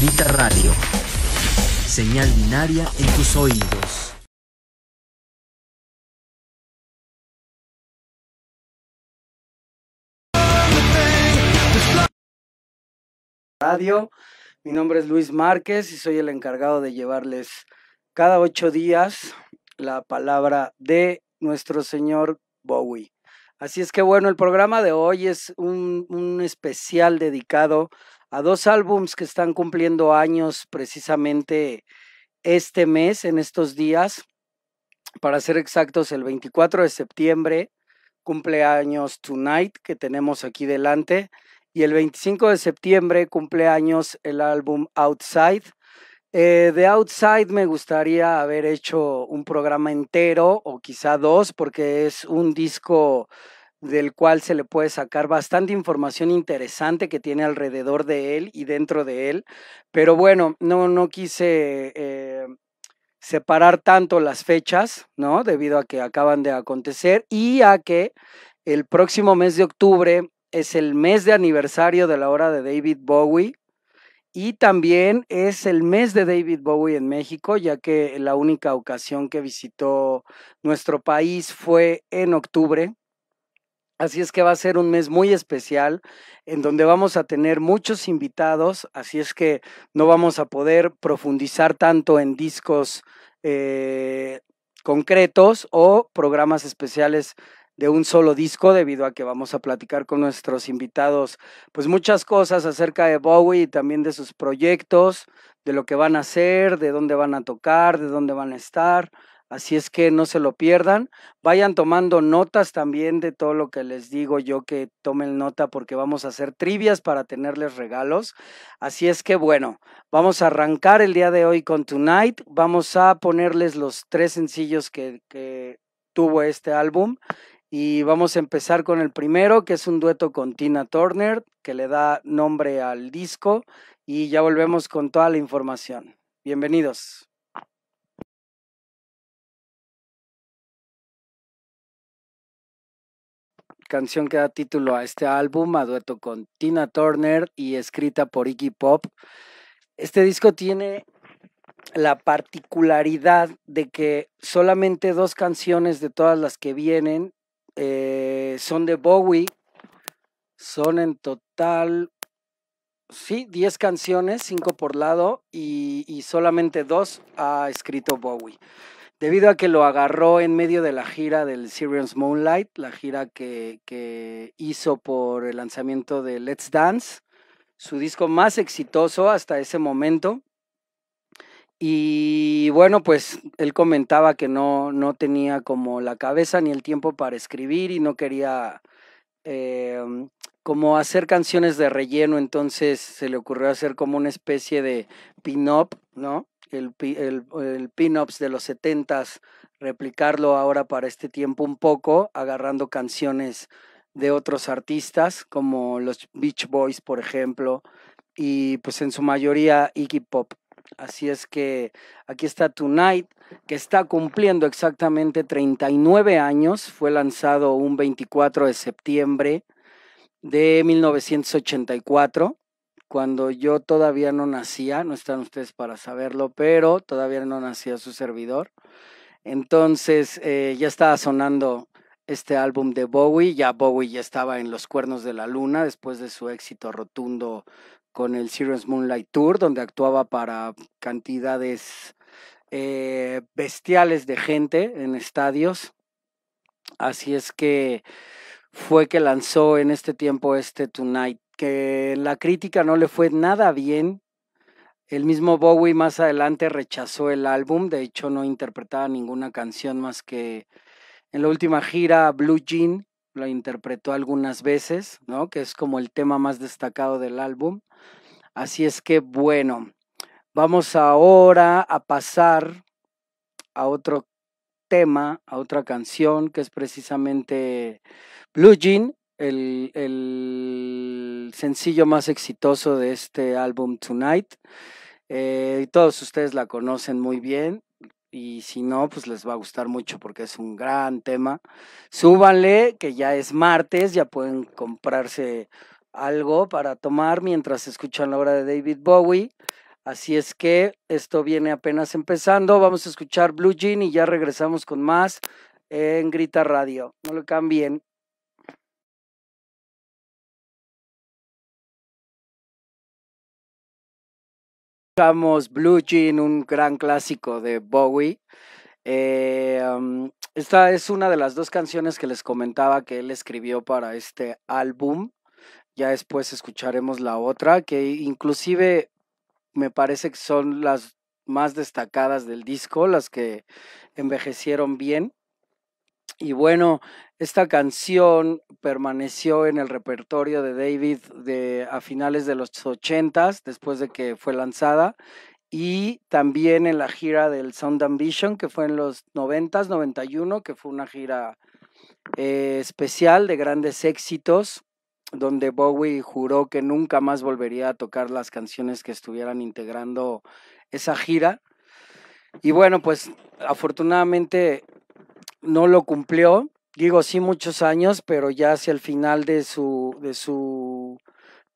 Vita Radio. Señal binaria en tus oídos. Radio. Mi nombre es Luis Márquez y soy el encargado de llevarles cada ocho días la palabra de nuestro señor Bowie. Así es que bueno, el programa de hoy es un, un especial dedicado a dos álbums que están cumpliendo años precisamente este mes, en estos días. Para ser exactos, el 24 de septiembre cumpleaños Tonight que tenemos aquí delante y el 25 de septiembre cumpleaños el álbum Outside. Eh, de Outside me gustaría haber hecho un programa entero o quizá dos porque es un disco del cual se le puede sacar bastante información interesante que tiene alrededor de él y dentro de él. Pero bueno, no, no quise eh, separar tanto las fechas, ¿no? Debido a que acaban de acontecer y a que el próximo mes de octubre es el mes de aniversario de la hora de David Bowie. Y también es el mes de David Bowie en México, ya que la única ocasión que visitó nuestro país fue en octubre Así es que va a ser un mes muy especial en donde vamos a tener muchos invitados, así es que no vamos a poder profundizar tanto en discos eh, concretos o programas especiales de un solo disco debido a que vamos a platicar con nuestros invitados pues muchas cosas acerca de Bowie y también de sus proyectos, de lo que van a hacer, de dónde van a tocar, de dónde van a estar. Así es que no se lo pierdan. Vayan tomando notas también de todo lo que les digo yo que tomen nota porque vamos a hacer trivias para tenerles regalos. Así es que bueno, vamos a arrancar el día de hoy con Tonight. Vamos a ponerles los tres sencillos que, tuvo este álbum. Y vamos a empezar con el primero, que es un dueto con Tina Turner, que le da nombre al disco. Y ya volvemos con toda la información. Bienvenidos. canción que da título a este álbum, a dueto con Tina Turner y escrita por Iggy Pop. Este disco tiene la particularidad de que solamente dos canciones de todas las que vienen eh, son de Bowie. Son en total, sí, 10 canciones, 5 por lado, y solamente dos ha escrito Bowie debido a que lo agarró en medio de la gira del Sirius Moonlight, la gira que, hizo por el lanzamiento de Let's Dance, su disco más exitoso hasta ese momento. Y bueno, pues él comentaba que no, no tenía como la cabeza ni el tiempo para escribir y no quería em, como hacer canciones de relleno, entonces se le ocurrió hacer como una especie de pin-up, ¿no? el, el, pin-ups de los setentas replicarlo ahora para este tiempo un poco, agarrando canciones de otros artistas, como los Beach Boys, por ejemplo, y pues en su mayoría Iggy Pop. Así es que aquí está Tonight, que está cumpliendo exactamente 39 años. Fue lanzado un 24 de septiembre de 1984 cuando yo todavía no nacía, no están ustedes para saberlo, pero todavía no nacía su servidor. Entonces eh, ya estaba sonando este álbum de Bowie, ya Bowie ya estaba en los cuernos de la luna después de su éxito rotundo con el Serious Moonlight Tour, donde actuaba para cantidades eh, bestiales de gente en estadios. Así es que fue que lanzó en este tiempo este Tonight que la crítica no le fue nada bien. El mismo Bowie más adelante rechazó el álbum, de hecho no interpretaba ninguna canción más que en la última gira Blue Jean la interpretó algunas veces, ¿no? Que es como el tema más destacado del álbum. Así es que bueno, vamos ahora a pasar a otro tema, a otra canción que es precisamente Blue Jean el, sencillo más exitoso de este álbum Tonight. y eh, todos ustedes la conocen muy bien y si no, pues les va a gustar mucho porque es un gran tema. Súbanle, que ya es martes, ya pueden comprarse algo para tomar mientras escuchan la obra de David Bowie. Así es que esto viene apenas empezando. Vamos a escuchar Blue Jean y ya regresamos con más en Grita Radio. No lo cambien. Escuchamos Blue Jean, un gran clásico de Bowie. Eh, esta es una de las dos canciones que les comentaba que él escribió para este álbum. Ya después escucharemos la otra, que inclusive me parece que son las más destacadas del disco, las que envejecieron bien. Y bueno, esta canción permaneció en el repertorio de David de, a finales de los 80, después de que fue lanzada, y también en la gira del Sound Ambition, que fue en los 90, 91, que fue una gira eh, especial de grandes éxitos, donde Bowie juró que nunca más volvería a tocar las canciones que estuvieran integrando esa gira. Y bueno, pues afortunadamente no lo cumplió. Digo, sí, muchos años, pero ya hacia el final de su, de su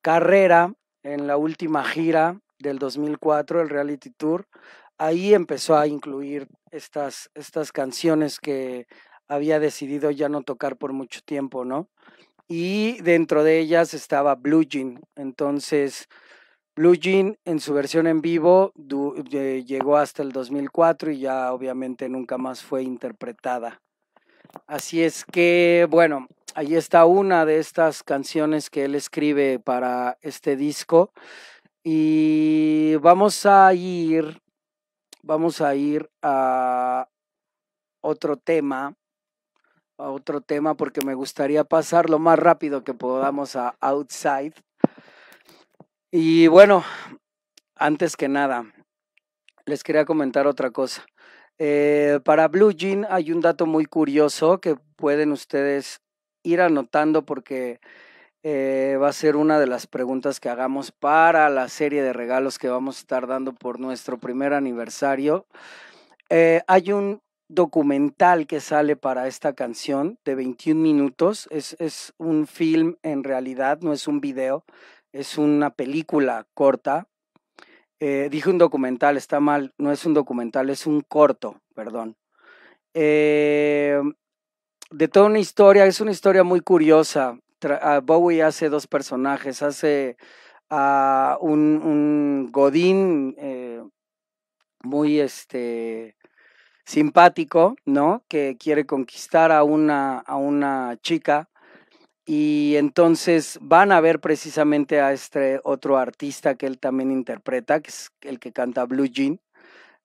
carrera, en la última gira del 2004, el Reality Tour, ahí empezó a incluir estas, estas canciones que había decidido ya no tocar por mucho tiempo, ¿no? Y dentro de ellas estaba Blue Jean. Entonces, Blue Jean en su versión en vivo eh, llegó hasta el 2004 y ya obviamente nunca más fue interpretada. Así es que, bueno, ahí está una de estas canciones que él escribe para este disco. Y vamos a ir, vamos a ir a otro tema, a otro tema porque me gustaría pasar lo más rápido que podamos a Outside. Y bueno, antes que nada, les quería comentar otra cosa. Eh, para Blue Jean hay un dato muy curioso que pueden ustedes ir anotando porque eh, va a ser una de las preguntas que hagamos para la serie de regalos que vamos a estar dando por nuestro primer aniversario. Eh, hay un documental que sale para esta canción de 21 minutos. Es, es, un film en realidad, no es un video, es una película corta. Eh, dije un documental, está mal, no es un documental, es un corto, perdón. Eh, de toda una historia, es una historia muy curiosa. Ah, Bowie hace dos personajes, hace a un, Godín eh, muy este, simpático, ¿no? Que quiere conquistar a a una chica y entonces van a ver precisamente a este otro artista que él también interpreta, que es el que canta Blue Jean.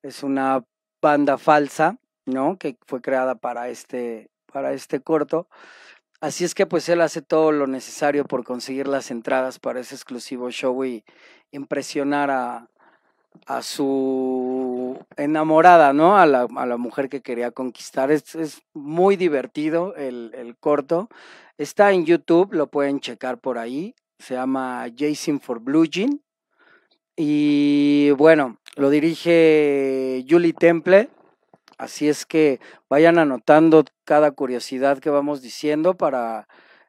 Es una banda falsa, ¿no? Que fue creada para este, para este corto. Así es que pues él hace todo lo necesario por conseguir las entradas para ese exclusivo show y impresionar a, a su enamorada, ¿no? A la, mujer que quería conquistar. Es, muy divertido el, corto. Está en YouTube, lo pueden checar por ahí. Se llama Jason for Blue Jean. Y bueno, lo dirige Julie Temple. Así es que vayan anotando cada curiosidad que vamos diciendo para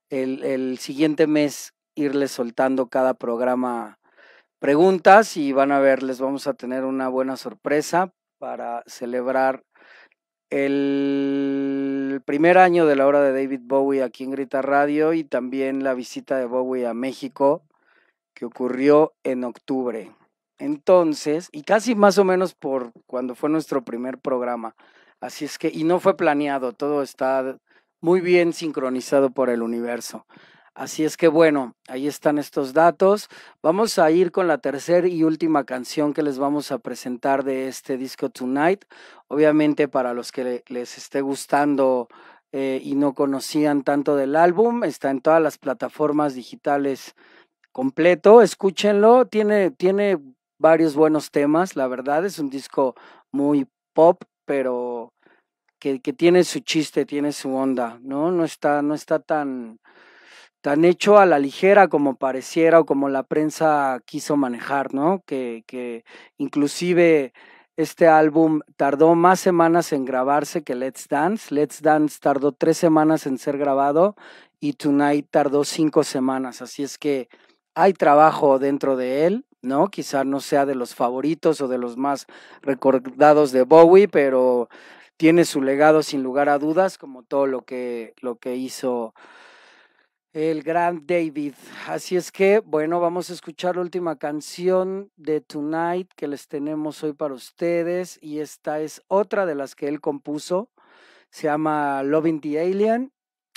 el, el siguiente mes irles soltando cada programa preguntas y van a ver, les vamos a tener una buena sorpresa para celebrar el primer año de la hora de David Bowie aquí en Grita Radio y también la visita de Bowie a México que ocurrió en octubre. Entonces, y casi más o menos por cuando fue nuestro primer programa. Así es que, y no fue planeado, todo está muy bien sincronizado por el universo. Así es que bueno, ahí están estos datos. Vamos a ir con la tercera y última canción que les vamos a presentar de este disco Tonight. Obviamente para los que les esté gustando eh, y no conocían tanto del álbum, está en todas las plataformas digitales completo. Escúchenlo, tiene, tiene varios buenos temas, la verdad es un disco muy pop, pero que, que tiene su chiste, tiene su onda, ¿no? No está, no está tan tan hecho a la ligera como pareciera o como la prensa quiso manejar, ¿no? Que, que inclusive este álbum tardó más semanas en grabarse que Let's Dance. Let's Dance tardó tres semanas en ser grabado y Tonight tardó cinco semanas. Así es que hay trabajo dentro de él, ¿no? Quizá no sea de los favoritos o de los más recordados de Bowie, pero tiene su legado sin lugar a dudas, como todo lo que, lo que hizo el gran David. Así es que, bueno, vamos a escuchar la última canción de Tonight que les tenemos hoy para ustedes. Y esta es otra de las que él compuso. Se llama Loving the Alien.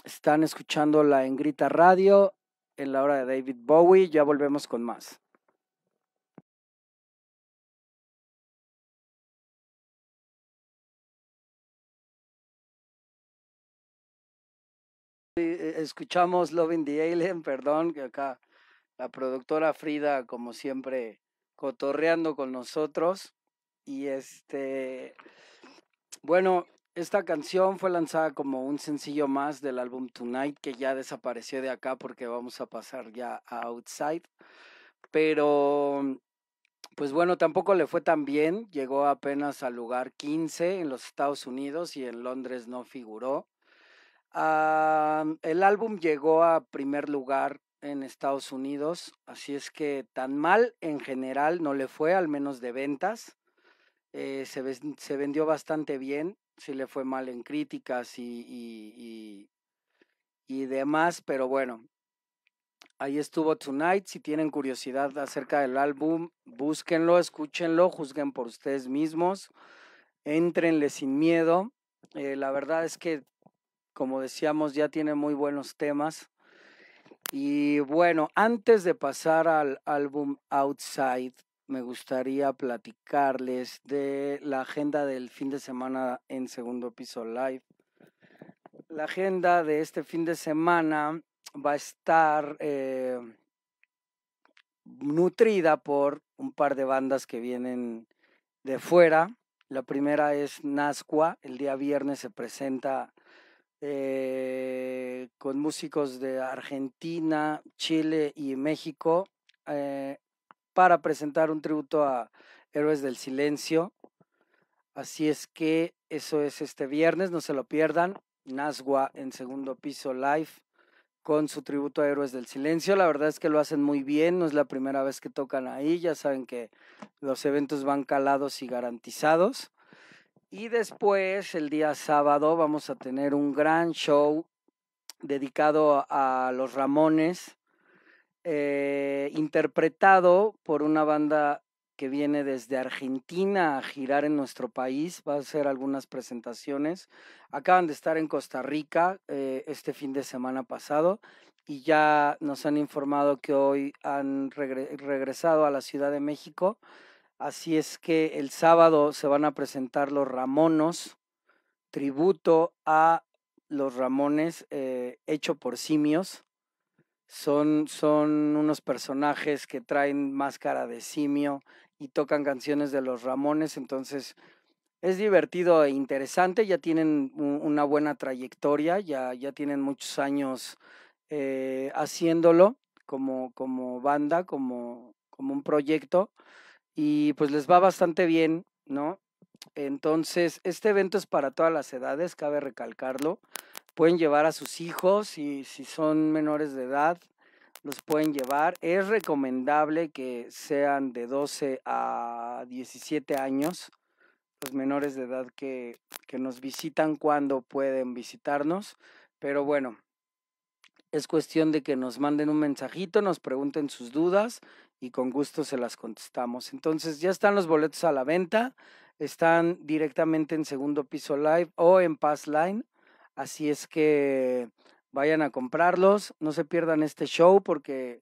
Están escuchándola en Grita Radio, en la hora de David Bowie. Ya volvemos con más. E, escuchamos Loving the Alien, perdón, que acá la productora Frida, como siempre, cotorreando con nosotros. Y este, bueno, esta canción fue lanzada como un sencillo más del álbum Tonight, que ya desapareció de acá porque vamos a pasar ya a Outside. Pero, pues bueno, tampoco le fue tan bien. Llegó apenas al lugar 15 en los Estados Unidos y en Londres no figuró el álbum llegó a primer lugar en Estados Unidos, así es que tan mal en general no le fue, al menos de ventas. Eh, se, vendió bastante bien, sí le fue mal en críticas y, y, y, demás, pero bueno, ahí estuvo Tonight. Si tienen curiosidad acerca del álbum, búsquenlo, escúchenlo, juzguen por ustedes mismos, entrenle sin miedo. Eh, la verdad es que como decíamos, ya tiene muy buenos temas. Y bueno, antes de pasar al álbum Outside, me gustaría platicarles de la agenda del fin de semana en segundo piso live. La agenda de este fin de semana va a estar eh, nutrida por un par de bandas que vienen de fuera. La primera es Nazcua. El día viernes se presenta eh, con músicos de Argentina, Chile y México eh, para presentar un tributo a Héroes del Silencio. Así es que eso es este viernes, no se lo pierdan. Nazgua en segundo piso live con su tributo a Héroes del Silencio. La verdad es que lo hacen muy bien, no es la primera vez que tocan ahí, ya saben que los eventos van calados y garantizados. Y después, el día sábado, vamos a tener un gran show dedicado a los Ramones, eh, interpretado por una banda que viene desde Argentina a girar en nuestro país, va a hacer algunas presentaciones. Acaban de estar en Costa Rica eh, este fin de semana pasado y ya nos han informado que hoy han regresado a la Ciudad de México Así es que el sábado se van a presentar los Ramonos, tributo a los Ramones eh, hecho por simios. Son, son unos personajes que traen máscara de simio y tocan canciones de los Ramones, entonces es divertido e interesante, ya tienen una buena trayectoria, ya, ya tienen muchos años eh, haciéndolo como, como banda, como, como un proyecto y pues les va bastante bien, ¿no? Entonces, este evento es para todas las edades, cabe recalcarlo. Pueden llevar a sus hijos y si son menores de edad, los pueden llevar. Es recomendable que sean de 12 a 17 años, los menores de edad que, que nos visitan cuando pueden visitarnos. Pero bueno, es cuestión de que nos manden un mensajito, nos pregunten sus dudas y con gusto se las contestamos. Entonces, ya están los boletos a la venta, están directamente en segundo piso live o en Pass Line, así es que vayan a comprarlos, no se pierdan este show porque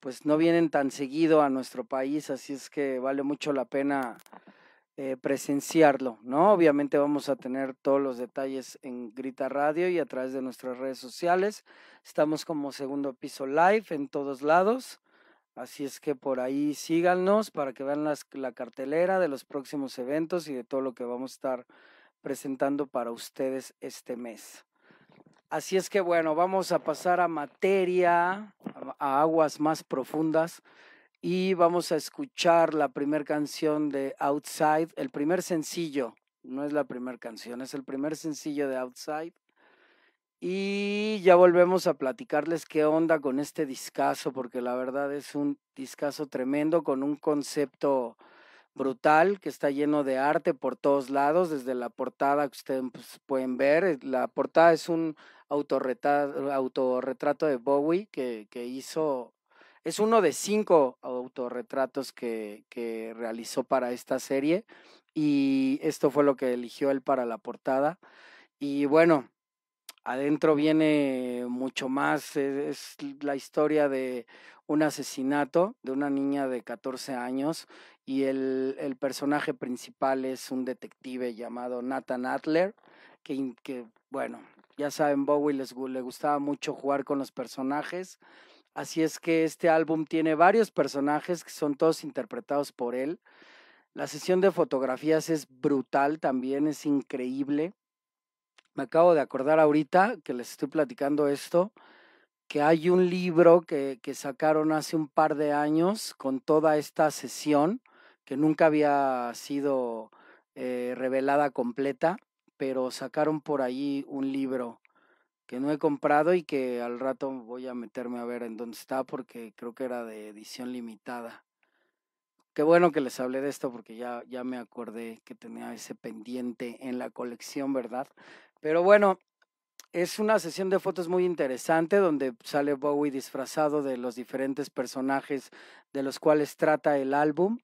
pues no vienen tan seguido a nuestro país, así es que vale mucho la pena eh, presenciarlo, ¿no? Obviamente vamos a tener todos los detalles en Grita Radio y a través de nuestras redes sociales. Estamos como segundo piso live en todos lados. Así es que por ahí síganos para que vean la cartelera de los próximos eventos y de todo lo que vamos a estar presentando para ustedes este mes. Así es que bueno, vamos a pasar a materia, a aguas más profundas y vamos a escuchar la primera canción de Outside, el primer sencillo, no es la primera canción, es el primer sencillo de Outside y ya volvemos a platicarles qué onda con este discazo, porque la verdad es un discazo tremendo con un concepto brutal que está lleno de arte por todos lados, desde la portada que ustedes pues, pueden ver. Eh, la portada es un autorretrato, de Bowie que, que, hizo, es uno de cinco autorretratos que, que realizó para esta serie y esto fue lo que eligió él para la portada. Y bueno, adentro viene mucho más, e-, es, la historia de un asesinato de una niña de 14 años y el, personaje principal es un detective llamado Nathan Adler, que, bueno, ya saben, Bowie les, le gustaba mucho jugar con los personajes, así es que este álbum tiene varios personajes que son todos interpretados por él. La sesión de fotografías es brutal también, es increíble me acabo de acordar ahorita que les estoy platicando esto, que hay un libro que, que sacaron hace un par de años con toda esta sesión, que nunca había sido eh, revelada completa, pero sacaron por ahí un libro que no he comprado y que al rato voy a meterme a ver en dónde está porque creo que era de edición limitada. Qué bueno que les hablé de esto porque ya, ya me acordé que tenía ese pendiente en la colección, ¿verdad? Pero bueno, es una sesión de fotos muy interesante donde sale Bowie disfrazado de los diferentes personajes de los cuales trata el álbum.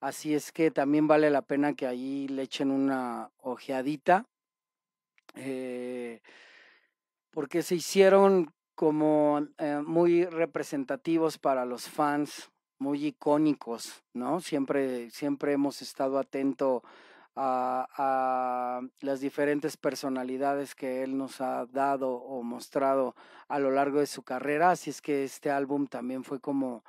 Así es que también vale la pena que ahí le echen una ojeadita. Eh, porque se hicieron como eh, muy representativos para los fans, muy icónicos, ¿no? Siempre, siempre hemos estado atentos a, las diferentes personalidades que él nos ha dado o mostrado a lo largo de su carrera. Así es que este álbum también fue como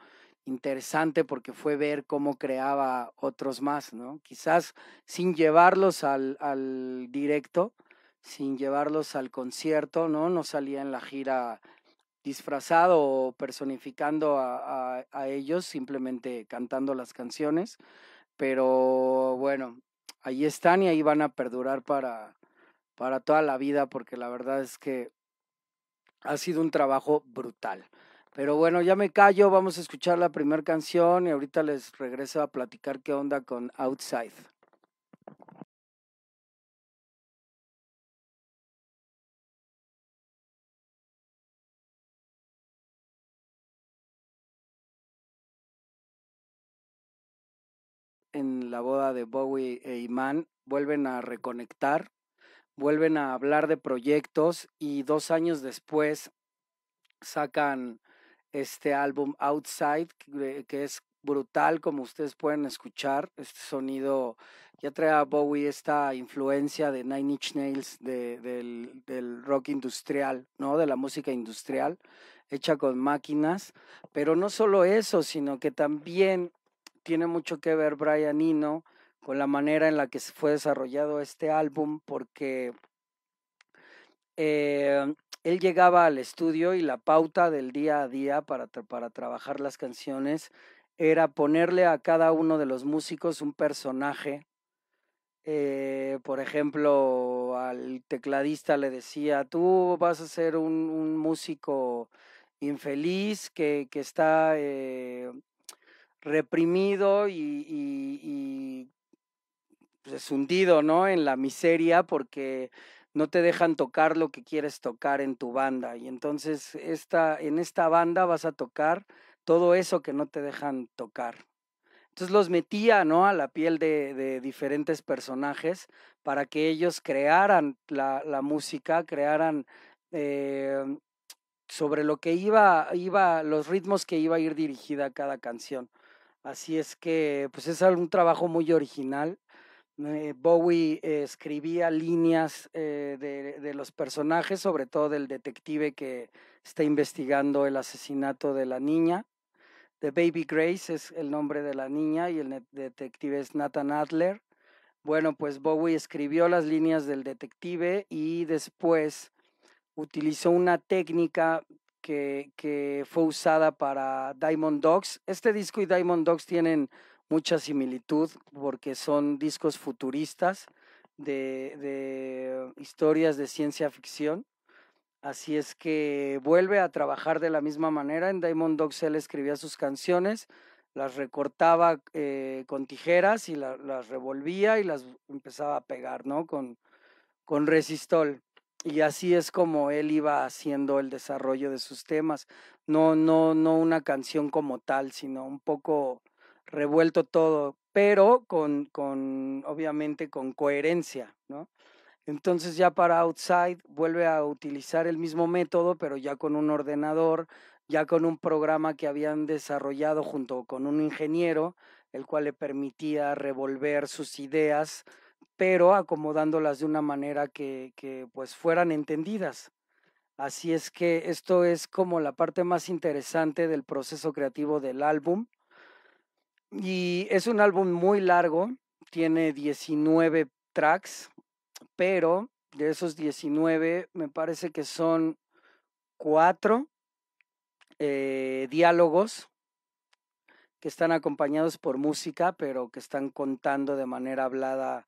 interesante porque fue ver cómo creaba otros más, ¿no? Quizás sin llevarlos al, directo, sin llevarlos al concierto, ¿no? No salía en la gira disfrazado o personificando a ellos, simplemente cantando las canciones. Pero bueno, ahí están y ahí van a perdurar para, para toda la vida, porque la verdad es que ha sido un trabajo brutal. Pero bueno, ya me callo, vamos a escuchar la primera canción y ahorita les regreso a platicar qué onda con Outside. en la boda de Bowie e Iman, vuelven a reconectar, vuelven a hablar de proyectos y dos años después sacan este álbum Outside, que es brutal como ustedes pueden escuchar, este sonido ya trae a Bowie esta influencia de Nine Inch Nails, del, del, rock industrial, ¿no? De la música industrial, hecha con máquinas. Pero no solo eso, sino que también tiene mucho que ver Brian Eno con la manera en la que se fue desarrollado este álbum, porque eh, él llegaba al estudio y la pauta del día a día para, trabajar las canciones era ponerle a cada uno de los músicos un personaje. Eh, por ejemplo, al tecladista le decía, tú vas a ser un, músico infeliz que, está eh, reprimido y, pues, hundido, ¿no? En la miseria porque no te dejan tocar lo que quieres tocar en tu banda. Y entonces esta, en esta banda vas a tocar todo eso que no te dejan tocar. Entonces los metía ¿no? a la piel de, diferentes personajes para que ellos crearan la, música, crearan em, sobre lo que iba, iba, los ritmos que iba a ir dirigida cada canción. Así es que, pues es un trabajo muy original. Bowie escribía líneas eh, de, los personajes, sobre todo del detective que está investigando el asesinato de la niña. The Baby Grace es el nombre de la niña y el detective es Nathan Adler. Bueno, pues Bowie escribió las líneas del detective y después utilizó una técnica que, fue usada para Diamond Dogs. Este disco y Diamond Dogs tienen mucha similitud porque son discos futuristas de, historias de ciencia ficción. Así es que vuelve a trabajar de la misma manera. En Diamond Dogs él escribía sus canciones, las recortaba eh, con tijeras y las revolvía y las empezaba a pegar, ¿no? Con, con resistol y así es como él iba haciendo el desarrollo de sus temas. No, no, no una canción como tal, sino un poco revuelto todo, pero con, con obviamente con coherencia, ¿no? Entonces ya para Outside vuelve a utilizar el mismo método, pero ya con un ordenador, ya con un programa que habían desarrollado junto con un ingeniero, el cual le permitía revolver sus ideas pero acomodándolas de una manera que, pues fueran entendidas. Así es que esto es como la parte más interesante del proceso creativo del álbum. Y es un álbum muy largo, tiene 19 tracks, pero de esos 19 me parece que son cuatro eh, diálogos que están acompañados por música, pero que están contando de manera hablada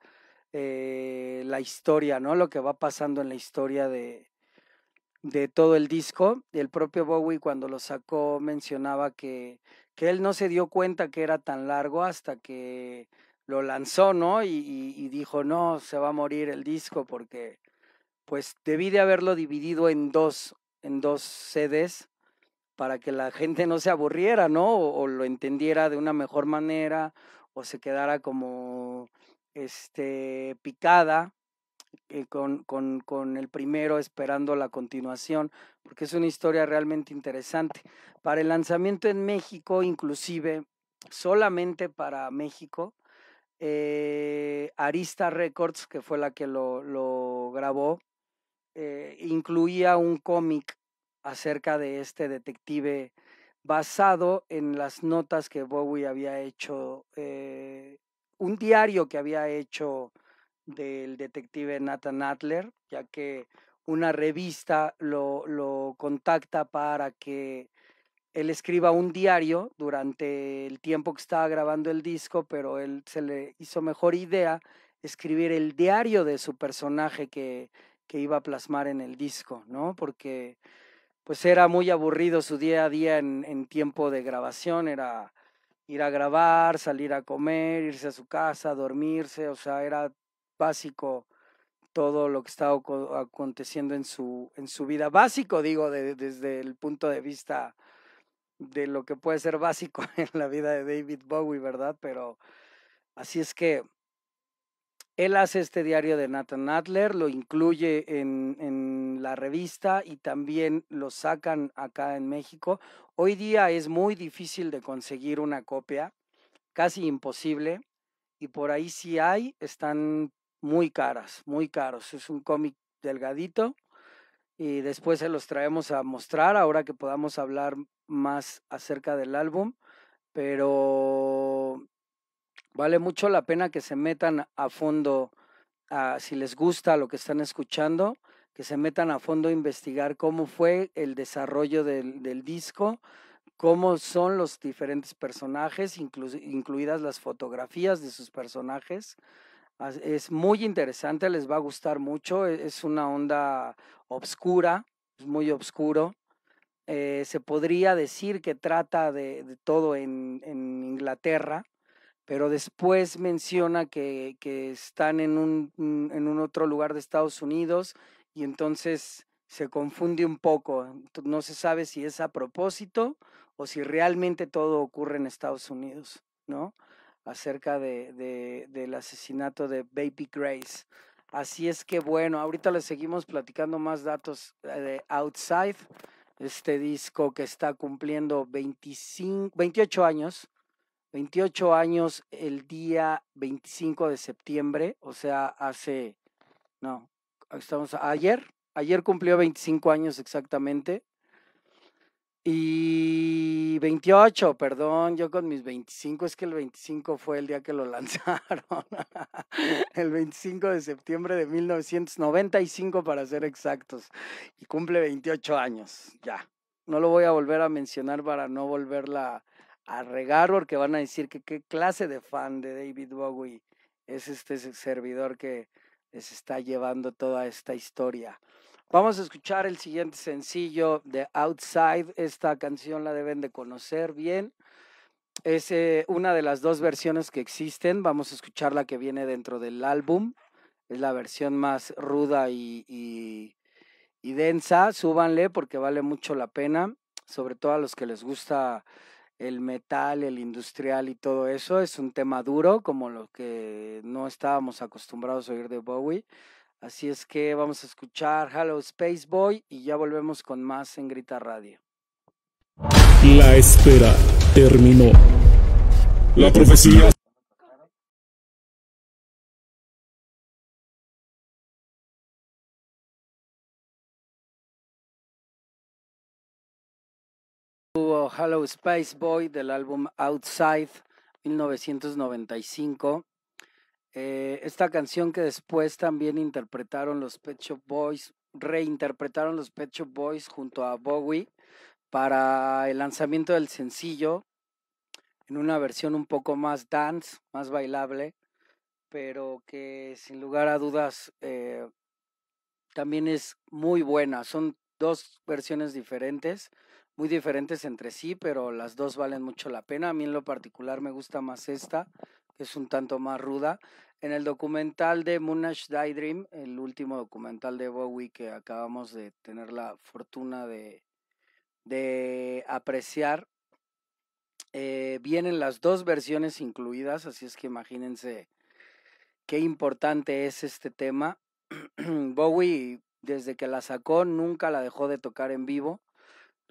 eh, la historia, ¿no? Lo que va pasando en la historia de, de todo el disco. El propio Bowie cuando lo sacó mencionaba que, que él no se dio cuenta que era tan largo hasta que lo lanzó, ¿no? Y, dijo, no, se va a morir el disco porque pues debí de haberlo dividido en dos, en dos sedes, para que la gente no se aburriera, ¿no? o lo entendiera de una mejor manera o se quedara como este, picada eh, con, el primero esperando la continuación, porque es una historia realmente interesante. Para el lanzamiento en México, inclusive, solamente para México, eh, Arista Records, que fue la que lo, grabó, eh, incluía un cómic acerca de este detective basado en las notas que Bowie había hecho un diario que había hecho del detective Nathan Adler, ya que una revista lo, lo contacta para que él escriba un diario durante el tiempo que estaba grabando el disco, pero él se le hizo mejor idea escribir el diario de su personaje que, iba a plasmar en el disco, ¿no? Porque pues era muy aburrido su día a día en, en tiempo de grabación, era ir a grabar, salir a comer, irse a su casa, dormirse, o sea, era básico todo lo que estaba aconteciendo en su, en su vida. Básico, digo, desde el punto de vista de lo que puede ser básico en la vida de David Bowie, ¿verdad? Pero así es que él hace este diario de Nathan Adler, lo incluye en, en la revista y también lo sacan acá en México. Hoy día es muy difícil de conseguir una copia, casi imposible, y por ahí si hay, están muy caras, muy caros. Es un cómic delgadito y después se los traemos a mostrar ahora que podamos hablar más acerca del álbum, pero vale mucho la pena que se metan a fondo a, si les gusta lo que están escuchando que se metan a fondo a investigar cómo fue el desarrollo del, del disco, cómo son los diferentes personajes, incluidas las fotografías de sus personajes. Es muy interesante, les va a gustar mucho, e, es una onda obscura, es muy oscuro, eh, se podría decir que trata de, de todo en, en, Inglaterra, pero después menciona que, que están en un, en un otro lugar de Estados Unidos y entonces se confunde un poco. No se sabe si es a propósito o si realmente todo ocurre en Estados Unidos, ¿no? Acerca de, del asesinato de Baby Grace. Así es que bueno, ahorita les seguimos platicando más datos eh, de Outside, este disco que está cumpliendo 25, 28 años. 28 años el día 25 de septiembre, o sea, hace, no, estamos ayer, ayer cumplió 25 años exactamente. Y 28, perdón, yo con mis 25, es que el 25 fue el día que lo lanzaron. el 25 de septiembre de 1995 para ser exactos. Y cumple 28 años, ya. No lo voy a volver a mencionar para no volverla a regar porque van a decir que qué clase de fan de David Bowie es este servidor que se está llevando toda esta historia. Vamos a escuchar el siguiente sencillo de Outside. Esta canción la deben de conocer bien. Es eh, una de las dos versiones que existen. Vamos a escuchar la que viene dentro del álbum. Es la versión más ruda y, y, y densa. Súbanle porque vale mucho la pena, sobre todo a los que les gusta el metal, el industrial y todo eso. Es un tema duro, como lo que no estábamos acostumbrados a oír de Bowie. Así es que vamos a escuchar Hello Space Boy y ya volvemos con más en Grita Radio. La espera terminó. La profecía Hello Space Boy del álbum Outside 1995. Eh, esta canción que después también interpretaron los Pet Shop Boys, reinterpretaron los Pet Shop Boys junto a Bowie para el lanzamiento del sencillo en una versión un poco más dance, más bailable, pero que sin lugar a dudas eh, también es muy buena. Son dos versiones diferentes, muy diferentes entre sí, pero las dos valen mucho la pena. A mí en lo particular me gusta más esta, que es un tanto más ruda. En el documental de die dream el último documental de Bowie que acabamos de tener la fortuna de, de apreciar, eh, vienen las dos versiones incluidas, así es que imagínense qué importante es este tema. Bowie, desde que la sacó, nunca la dejó de tocar en vivo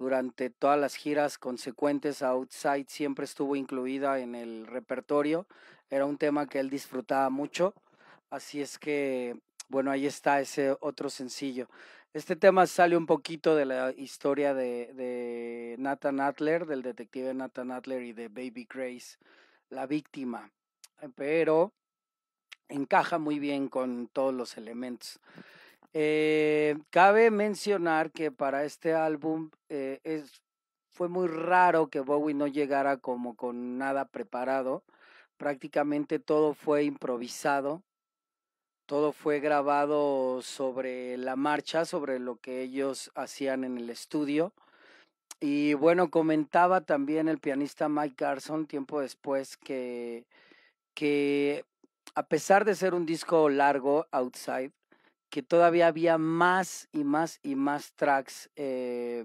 durante todas las giras consecuentes a Outside siempre estuvo incluida en el repertorio. Era un tema que él disfrutaba mucho. Así es que, bueno, ahí está ese otro sencillo. Este tema sale un poquito de la historia de, de Nathan Adler, del detective Nathan Adler y de Baby Grace, la víctima. Eh, pero encaja muy bien con todos los elementos. Eh, cabe mencionar que para este álbum eh, es, fue muy raro que Bowie no llegara como con nada preparado. Prácticamente todo fue improvisado, todo fue grabado sobre la marcha, sobre lo que ellos hacían en el estudio. Y bueno, comentaba también el pianista Mike Carson tiempo después que, que a pesar de ser un disco largo, Outside, que todavía había más y más y más tracks, eh,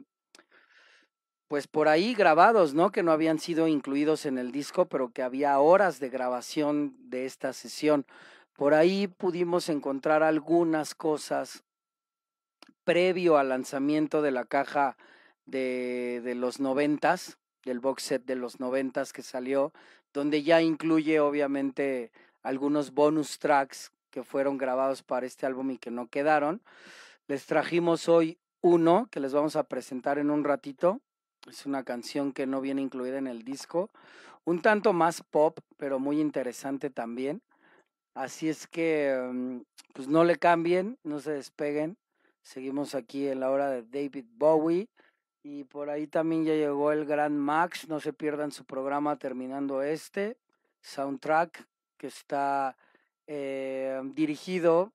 pues por ahí grabados, ¿no? Que no habían sido incluidos en el disco, pero que había horas de grabación de esta sesión. Por ahí pudimos encontrar algunas cosas previo al lanzamiento de la caja de, de los noventas, del box set de los noventas que salió, donde ya incluye obviamente algunos bonus tracks que fueron grabados para este álbum y que no quedaron. Les trajimos hoy uno que les vamos a presentar en un ratito. Es una canción que no viene incluida en el disco. Un tanto más pop, pero muy interesante también. Así es que, mm, pues no le cambien, no se despeguen. Seguimos aquí en la hora de David Bowie. Y por ahí también ya llegó el gran Max. No se pierdan su programa terminando este soundtrack que está eh, dirigido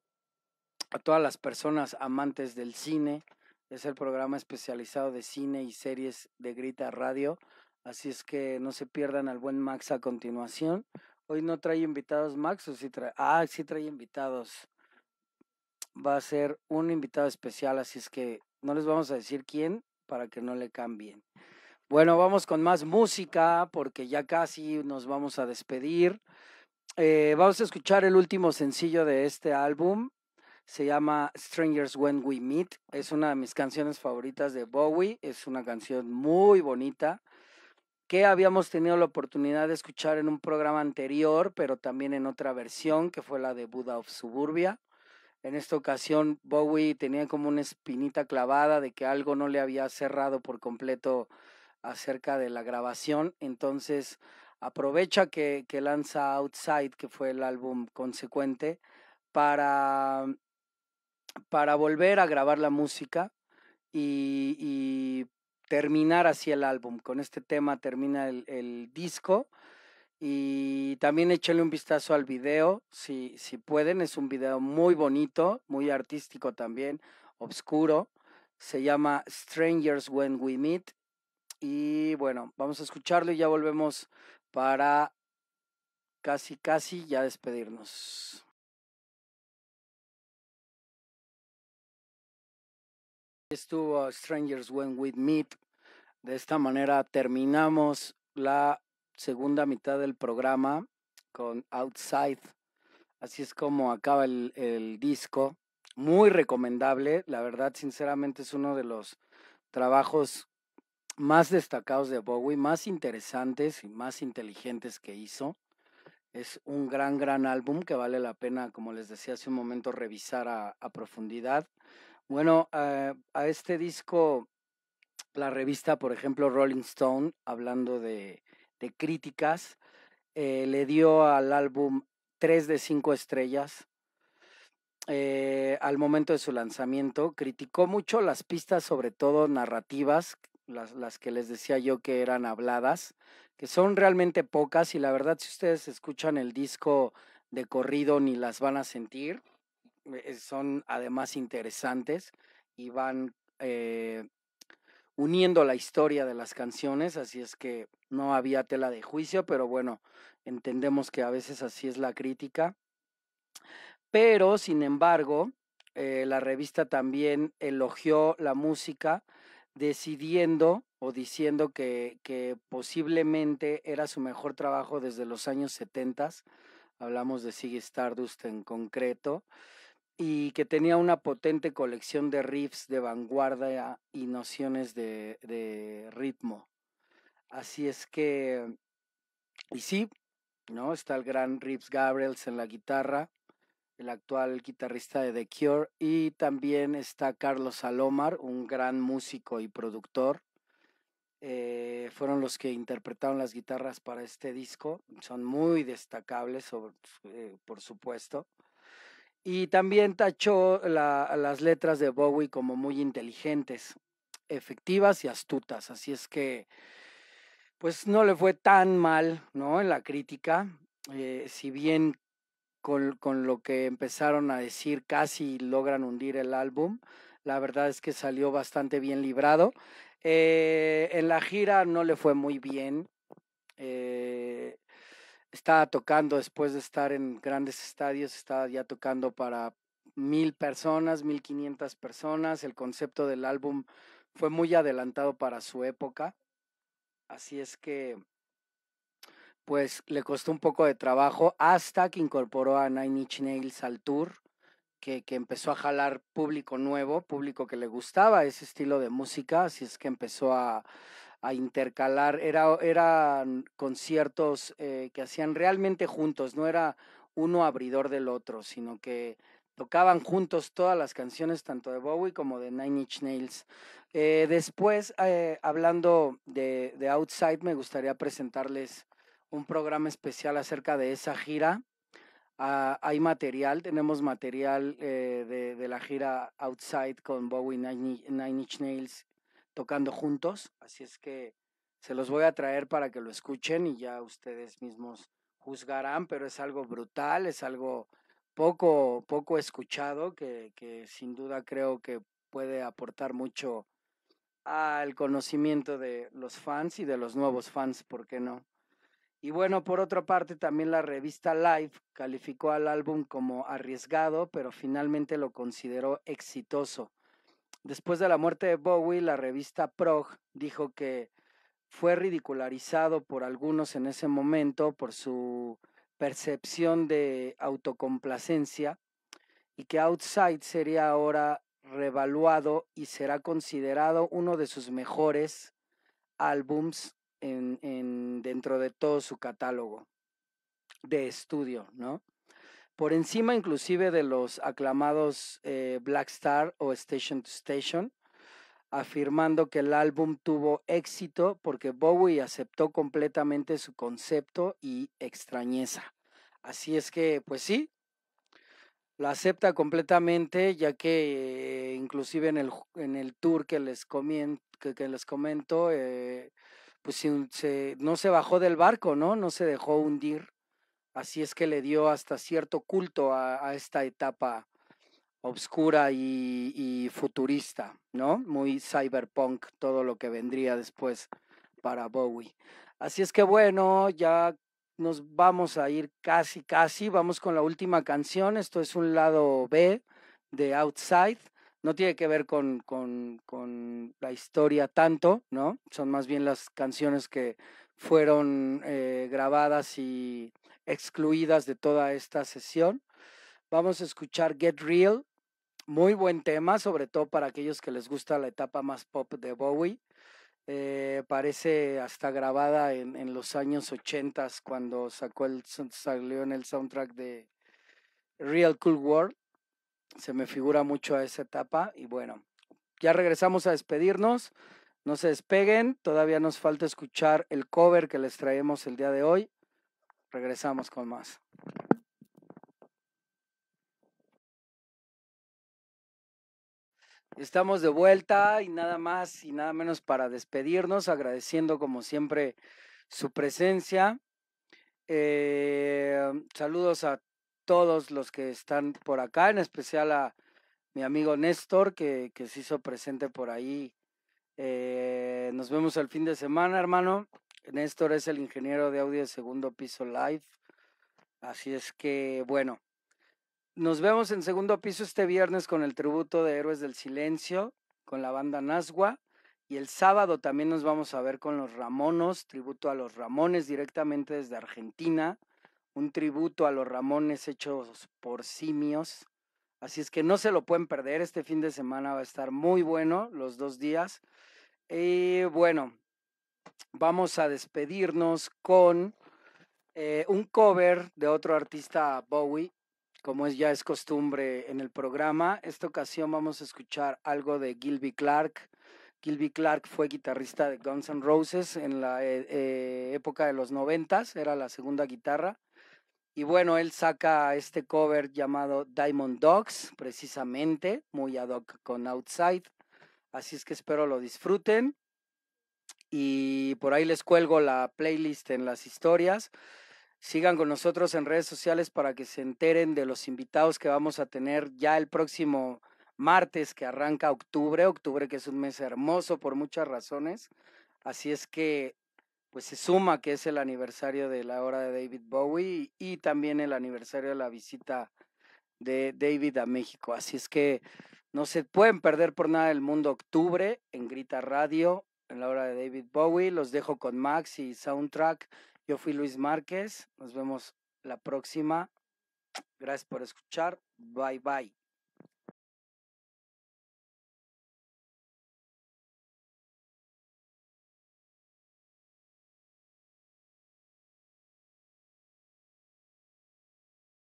a todas las personas amantes del cine. Es el programa especializado de cine y series de Grita Radio. Así es que no se pierdan al buen Max a continuación. Hoy no trae invitados Max, o sí trae. Ah, sí trae invitados. Va a ser un invitado especial, así es que no les vamos a decir quién para que no le cambien. Bueno, vamos con más música porque ya casi nos vamos a despedir. Eh, vamos a escuchar el último sencillo de este álbum. Se llama Strangers When We Meet. Es una de mis canciones favoritas de Bowie. Es una canción muy bonita que habíamos tenido la oportunidad de escuchar en un programa anterior, pero también en otra versión, que fue la de Buddha of Suburbia. En esta ocasión, Bowie tenía como una espinita clavada de que algo no le había cerrado por completo acerca de la grabación. Entonces, aprovecha que, que lanza Outside, que fue el álbum consecuente, para, para volver a grabar la música y, terminar así el álbum. Con este tema termina el, el disco. Y también échenle un vistazo al video, si, si pueden. Es un video muy bonito, muy artístico también, obscuro. Se llama Strangers When We Meet. Y bueno, vamos a escucharlo y ya volvemos para casi, casi ya despedirnos. Estuvo Strangers When We Meet. De esta manera terminamos la segunda mitad del programa con Outside. Así es como acaba el, el disco. Muy recomendable, la verdad, sinceramente es uno de los trabajos más destacados de Bowie, más interesantes y más inteligentes que hizo. Es un gran, gran álbum que vale la pena, como les decía hace un momento, revisar a, profundidad. Bueno, eh, a este disco, la revista, por ejemplo, Rolling Stone, hablando de, críticas, eh, le dio al álbum tres de cinco estrellas. Eh, al momento de su lanzamiento, criticó mucho las pistas, sobre todo narrativas, las, que les decía yo que eran habladas, que son realmente pocas y la verdad si ustedes escuchan el disco de corrido ni las van a sentir, eh, eh, son además interesantes y van eh, uniendo la historia de las canciones, así es que no había tela de juicio, pero bueno, entendemos que a veces así es la crítica. Pero, sin embargo, la revista también elogió la música decidiendo o diciendo que, posiblemente era su mejor trabajo desde los años 70. Hablamos de *Sigue Stardust en concreto y que tenía una potente colección de riffs de vanguardia y nociones de, de, ritmo. Así es que, y sí, ¿no? Está el gran Riffs Gabriels en la guitarra, el actual guitarrista de The Cure, y también está Carlos Salomar, un gran músico y productor. Eh, fueron los que interpretaron las guitarras para este disco, son muy destacables, eh, por supuesto. Y también tachó las letras de Bowie como muy inteligentes, efectivas y astutas, así es que pues no le fue tan mal, ¿no? En la crítica, eh, si bien con, lo que empezaron a decir casi logran hundir el álbum. La verdad es que salió bastante bien librado. Eh, en la gira no le fue muy bien. Eh, estaba tocando después de estar en grandes estadios, estaba ya tocando para mil personas, mil quinientas personas. El concepto del álbum fue muy adelantado para su época. Así es que pues le costó un poco de trabajo hasta que incorporó a Nine Inch Nails al tour, que, que, empezó a jalar público nuevo, público que le gustaba ese estilo de música, así es que empezó a, a intercalar, era, eran conciertos eh, que hacían realmente juntos, no era uno abridor del otro, sino que tocaban juntos todas las canciones, tanto de Bowie como de Nine Inch Nails. Eh, después, eh, hablando de, de Outside, me gustaría presentarles un programa especial acerca de esa gira. Ah, hay material, tenemos material eh, de, la gira Outside con Bowie Nine, Nine Inch Nails tocando juntos, así es que se los voy a traer para que lo escuchen y ya ustedes mismos juzgarán, pero es algo brutal, es algo poco, poco escuchado que, que sin duda creo que puede aportar mucho al conocimiento de los fans y de los nuevos fans, ¿por qué no? Y bueno, por otra parte, también la revista Live calificó al álbum como arriesgado, pero finalmente lo consideró exitoso. Después de la muerte de Bowie, la revista Prog dijo que fue ridicularizado por algunos en ese momento por su percepción de autocomplacencia y que Outside sería ahora revaluado y será considerado uno de sus mejores álbums en, dentro de todo su catálogo de estudio, ¿no? Por encima inclusive de los aclamados eh, Black Star o Station to Station, afirmando que el álbum tuvo éxito porque Bowie aceptó completamente su concepto y extrañeza. Así es que, pues sí, la acepta completamente, ya que eh, inclusive en el, en el, tour que les, les comento, eh, pues no se bajó del barco, ¿no? No se dejó hundir. Así es que le dio hasta cierto culto a, esta etapa oscura y, y, futurista, ¿no? Muy cyberpunk, todo lo que vendría después para Bowie. Así es que bueno, ya nos vamos a ir casi, casi, vamos con la última canción. Esto es un lado B de Outside no tiene que ver con, la historia tanto, ¿no? Son más bien las canciones que fueron eh, grabadas y excluidas de toda esta sesión. Vamos a escuchar Get Real, muy buen tema, sobre todo para aquellos que les gusta la etapa más pop de Bowie. Eh, parece hasta grabada en, los años 80 cuando sacó el, salió en el soundtrack de Real Cool World se me figura mucho a esa etapa y bueno, ya regresamos a despedirnos. No se despeguen, todavía nos falta escuchar el cover que les traemos el día de hoy. Regresamos con más. Estamos de vuelta y nada más y nada menos para despedirnos, agradeciendo como siempre su presencia. Eh, saludos a todos los que están por acá, en especial a mi amigo Néstor, que, se hizo presente por ahí. Eh, nos vemos el fin de semana, hermano. Néstor es el ingeniero de audio de segundo piso live. Así es que, bueno, nos vemos en segundo piso este viernes con el tributo de Héroes del Silencio, con la banda Nazgua. Y el sábado también nos vamos a ver con los Ramonos, tributo a los Ramones directamente desde Argentina un tributo a los Ramones hechos por simios. Así es que no se lo pueden perder. Este fin de semana va a estar muy bueno los dos días. Y eh, bueno, vamos a despedirnos con eh, un cover de otro artista Bowie, como es, ya es costumbre en el programa. Esta ocasión vamos a escuchar algo de Gilby Clark. Gilby Clark fue guitarrista de Guns N' Roses en la eh, época de los noventas, era la segunda guitarra. Y bueno, él saca este cover llamado Diamond Dogs, precisamente, muy ad hoc con Outside. Así es que espero lo disfruten. Y por ahí les cuelgo la playlist en las historias. Sigan con nosotros en redes sociales para que se enteren de los invitados que vamos a tener ya el próximo martes que arranca octubre. Octubre que es un mes hermoso por muchas razones. Así es que pues se suma que es el aniversario de la hora de David Bowie y, también el aniversario de la visita de David a México. Así es que no se pueden perder por nada el mundo octubre en Grita Radio, en la hora de David Bowie. Los dejo con Max y Soundtrack. Yo fui Luis Márquez. Nos vemos la próxima. Gracias por escuchar. Bye bye.